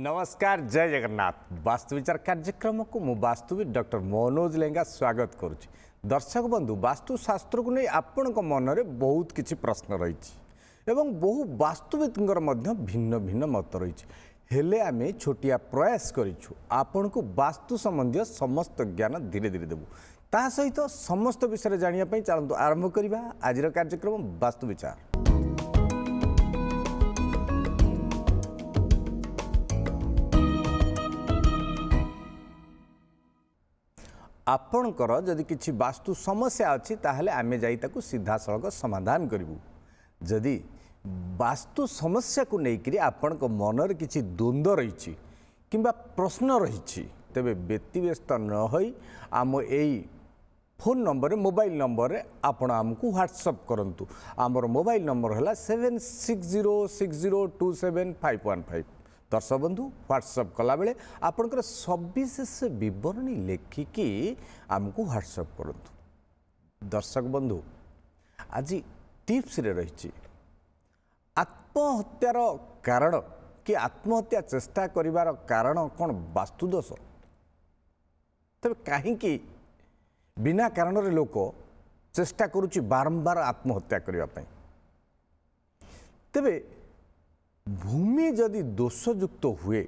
ନମସ୍କାର ଜୟ ଜଗନ୍ନାଥ ବାସ୍ତୁ ବିଚାର କାର୍ଯ୍ୟକ୍ରମକୁ ମୁଁ ବାସ୍ତୁବିତ୍ ଡକ୍ଟର ମନୋଜ ଲେଙ୍ଗା ସ୍ୱାଗତ କରୁଛି ଦର୍ଶକ ବନ୍ଧୁ ବାସ୍ତୁଶାସ୍ତ୍ରକୁ ନେଇ ଆପଣଙ୍କ ମନରେ ବହୁତ କିଛି ପ୍ରଶ୍ନ ରହିଛି ଏବଂ ବହୁ ବାସ୍ତୁବିତ୍ଙ୍କର ମଧ୍ୟ ଭିନ୍ନ ଭିନ୍ନ ମତ ରହିଛି ହେଲେ ଆମେ ଛୋଟିଆ ପ୍ରୟାସ କରିଛୁ ଆପଣଙ୍କୁ ବାସ୍ତୁ ସମ୍ବନ୍ଧୀୟ ସମସ୍ତ ଜ୍ଞାନ ଧୀରେ ଧୀରେ ଦେବୁ ତା ସହିତ ସମସ୍ତ ବିଷୟରେ ଜାଣିବା ପାଇଁ ଚାଲନ୍ତୁ ଆରମ୍ଭ କରିବା ଆଜିର କାର୍ଯ୍ୟକ୍ରମ ବାସ୍ତୁ ବିଚାର ଆପଣଙ୍କର ଯଦି କିଛି ବାସ୍ତୁ ସମସ୍ୟା ଅଛି ତାହେଲେ ଆମେ ଯାଇ ତାକୁ ସିଧାସଳଖ ସମାଧାନ କରିବୁ ଯଦି ବାସ୍ତୁ ସମସ୍ୟାକୁ ନେଇକରି ଆପଣଙ୍କ ମନରେ କିଛି ଦ୍ୱନ୍ଦ୍ୱ ରହିଛି କିମ୍ବା ପ୍ରଶ୍ନ ରହିଛି ତେବେ ବ୍ୟତିବ୍ୟସ୍ତ ନହୋଇ ଆମ ଏଇ ଫୋନ୍ ନମ୍ବରରେ ମୋବାଇଲ ନମ୍ବରରେ ଆପଣ ଆମକୁ ହ୍ୱାଟ୍ସଅପ୍ କରନ୍ତୁ ଆମର ମୋବାଇଲ ନମ୍ବର ହେଲା seven six zero six zero two seven five one five ଦର୍ଶକ ବନ୍ଧୁ ହ୍ୱାଟ୍ସଅପ୍ କଲାବେଳେ ଆପଣଙ୍କର ସବିଶେଷ ବିବରଣୀ ଲେଖିକି ଆମକୁ ହ୍ୱାଟ୍ସଅପ୍ କରନ୍ତୁ ଦର୍ଶକ ବନ୍ଧୁ ଆଜି ଟିପ୍ସରେ ରହିଛି ଆତ୍ମହତ୍ୟାର କାରଣ କି ଆତ୍ମହତ୍ୟା ଚେଷ୍ଟା କରିବାର କାରଣ କ'ଣ ବାସ୍ତୁଦୋଷ ତେବେ କାହିଁକି ବିନା କାରଣରେ ଲୋକ ଚେଷ୍ଟା କରୁଛି ବାରମ୍ବାର ଆତ୍ମହତ୍ୟା କରିବା ପାଇଁ ତେବେ ভূমি যদি দোষযুক্ত হুয়ে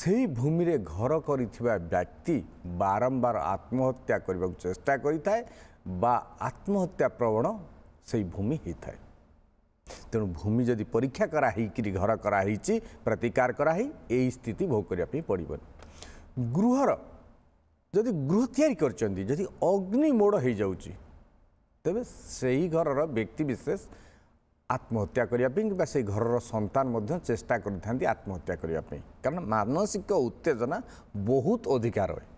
সেই ভূমিরে ঘর করিଥିବା ব্যক্তি বারম্বার আত্মহত্যা করিবাক চেষ্টা থাকে বা আত্মহত্যা প্রবণ সেই ভূমি হইথায় তেমন ভূমি যদি পরীক্ষা করা হইকি ঘর করা হয়েছি প্রতিকার করা হই এই স্থিতি ভোগ করা পড়ব গৃহর যদি গৃহ তৈরি করছেন যদি অগ্নি মোড় হয়ে যাচ্ছি তবে সেই ঘরর ব্যক্তিবিশেষ আত্মহত্যা করা কিংবা সেই ঘরের সন্তান চেষ্টা করে থাকে আত্মহত্যা করা কারণ মানসিক উত্তেজনা বহুত অধিকা রয়ে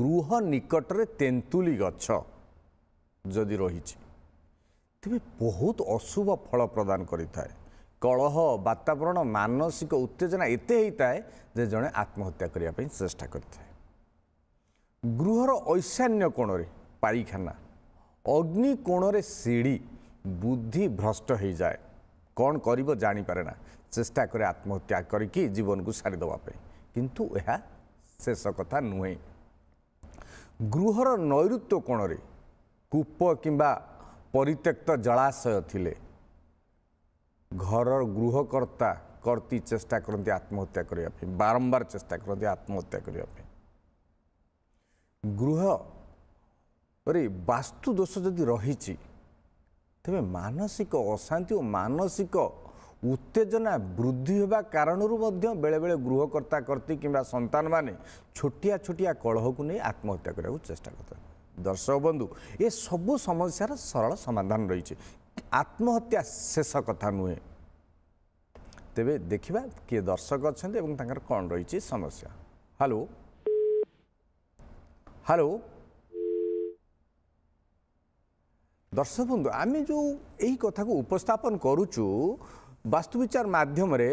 গৃহ নিকটরে তেঁতুলি গছ যদি রয়েছে তবে বহুত অশুভ ফল প্রদান করে থাকে কলহ বাতাবরণ মানসিক উত্তেজনা এতে হয়ে থাকে যে জনে আত্মহত্যা করা চেষ্টা করে থাকে গৃহর ঐশান্য কোণরে পাইখানা অগ্নি কোণরে সিঁড়ি ବୁଦ୍ଧି ଭ୍ରଷ୍ଟ ହୋଇଯାଏ କ'ଣ କରିବ ଜାଣିପାରେ ନା ଚେଷ୍ଟା କରେ ଆତ୍ମହତ୍ୟା କରିକି ଜୀବନକୁ ସାରିଦେବା ପାଇଁ କିନ୍ତୁ ଏହା ଶେଷ କଥା ନୁହେଁ ଗୃହର ନୈଋତ୍ୱ କୋଣରେ କୂପ କିମ୍ବା ପରିତ୍ୟକ୍ତ ଜଳାଶୟ ଥିଲେ ଘରର ଗୃହକର୍ତ୍ତା କର୍ତ୍ତି ଚେଷ୍ଟା କରନ୍ତି ଆତ୍ମହତ୍ୟା କରିବା ପାଇଁ ବାରମ୍ବାର ଚେଷ୍ଟା କରନ୍ତି ଆତ୍ମହତ୍ୟା କରିବା ପାଇଁ ଗୃହରେ ବାସ୍ତୁ ଦୋଷ ଯଦି ରହିଛି ତେବେ ମାନସିକ ଅଶାନ୍ତି ଓ ମାନସିକ ଉତ୍ତେଜନା ବୃଦ୍ଧି ହେବା କାରଣରୁ ମଧ୍ୟ ବେଳେବେଳେ ଗୃହକର୍ତ୍ତା କର୍ତ୍ତୀ କିମ୍ବା ସନ୍ତାନମାନେ ଛୋଟିଆ ଛୋଟିଆ କଳହକୁ ନେଇ ଆତ୍ମହତ୍ୟା କରିବାକୁ ଚେଷ୍ଟା କରିଥାନ୍ତି ଦର୍ଶକ ବନ୍ଧୁ ଏସବୁ ସମସ୍ୟାର ସରଳ ସମାଧାନ ରହିଛି ଆତ୍ମହତ୍ୟା ଶେଷ କଥା ନୁହେଁ ତେବେ ଦେଖିବା କିଏ ଦର୍ଶକ ଅଛନ୍ତି ଏବଂ ତାଙ୍କର କ'ଣ ରହିଛି ସମସ୍ୟା ହ୍ୟାଲୋ ହ୍ୟାଲୋ দর্শক বন্ধু আমি যে এই কথা উপস্থাপন করুছু বাস্তুবিচার মাধ্যমে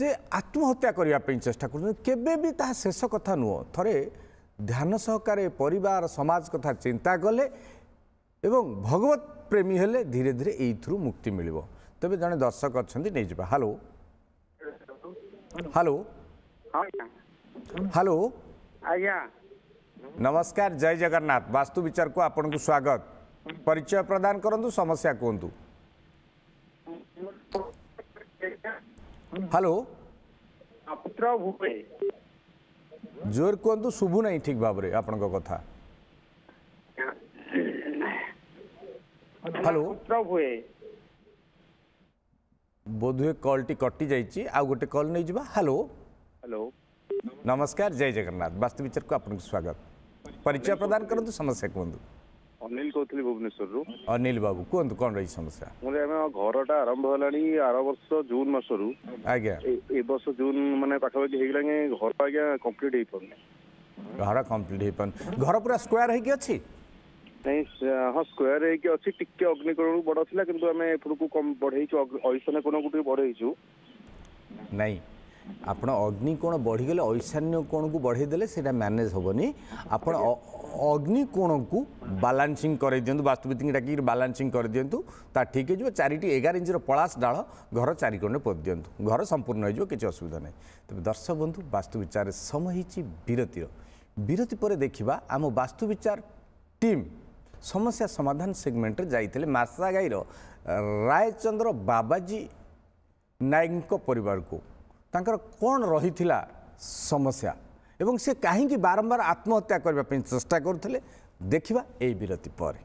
যে আত্মহত্যা করা চেষ্টা করছেন কেবে বি তাহা শেষ কথা নুহ থরে ধ্যান সহকারে পরিবার সমাজ কথা চিন্তা কলে এবং ভগবত প্রেমী হলে ধীরে ধীরে এইথর মুক্তি মিলব তবে জন দর্শক অনেক নিয়ে হ্যালো হ্যালো হ্যালো আজ্ঞা নমস্কার জয় জগন্নাথ বাস্তু বিচার কু আপনার স্বাগত ପରିଚୟ ପ୍ରଦାନ କରନ୍ତୁ ସମସ୍ୟା କୁହନ୍ତୁ ହ୍ୟାଲୋ ଜୋର କୁହନ୍ତୁ ଶୁଭୁ ନାହିଁ ଠିକ୍ ଭାବରେ ଆପଣଙ୍କ କଥା ହ୍ୟାଲୋ ବୋଧହୁଏ କଲ୍ଟି କଟିଯାଇଛି ଆଉ ଗୋଟେ କଲ୍ ନେଇଯିବା ହ୍ୟାଲୋ ହ୍ୟାଲୋ ନମସ୍କାର ଜୟ ଜଗନ୍ନାଥ ବାସ୍ତୁ ବିଚାରକୁ ଆପଣଙ୍କୁ ସ୍ୱାଗତ ପରିଚୟ ପ୍ରଦାନ କରନ୍ତୁ ସମସ୍ୟା କୁହନ୍ତୁ ଅନିଲ କହୁଥିଲି ଭୁବନେଶ୍ୱରରୁ ଅନିଲ ବାବୁ କୁହନ୍ତୁ କ'ଣ ରହିଛି ସମସ୍ୟା ମୁଁ ଆମେ ଘରଟା ଆରମ୍ଭ ହେଲାଣି ଆର ବର୍ଷ ଜୁନ ମାସରୁ ଆଜ୍ଞା ଏ ବର୍ଷ ଜୁନ ମାନେ ପାଖାପାଖି ହେଇଗଲାଣି ଘର ଆଜ୍ଞା କମ୍ପ୍ଲିଟ୍ ହେଇପାରୁନି ଘର କମ୍ପ୍ଲିଟ୍ ହେଇପାରୁନି ଘର ପୁରା ସ୍କୋୟାର ହେଇକି ଅଛି ନାଇଁ ହଁ ସ୍କୋୟାର ହେଇକି ଅଛି ଟିକେ ଅଗ୍ନିକୋଣରୁ ବଡ଼ ଥିଲା କିନ୍ତୁ ଆମେ ଏପଟକୁ କମ୍ ବଢ଼େଇଛୁ ଅଇସନା କୋଣକୁ ଟିକେ ବଢ଼େଇଛୁ ନାଇଁ आप अग् को बढिगे ऐशान्य को बढैदेले सबै म्यानेज हेन आप अग्नि बालान्सिङ गराइदिनु वास्तुपित्ति डाकि बालान्सिङ गरिदिनु ता ठिक चारिटी एघार इन्चर पलास डाढ घर चारिकण पोरिदिनु घर सम्पूर्ण कि असुविधा नै तपाईँ दर्शक बन्धु वास्तुविचार सम है विरतिरति देखि आम वास्तुविचार टम समस्यागमेन्ट जाइ मासा र राचन्द्र बाबाजी नायकको परिवारको ତାଙ୍କର କ'ଣ ରହିଥିଲା ସମସ୍ୟା ଏବଂ ସେ କାହିଁକି ବାରମ୍ବାର ଆତ୍ମହତ୍ୟା କରିବା ପାଇଁ ଚେଷ୍ଟା କରୁଥିଲେ ଦେଖିବା ଏହି ବିରତି ପରେ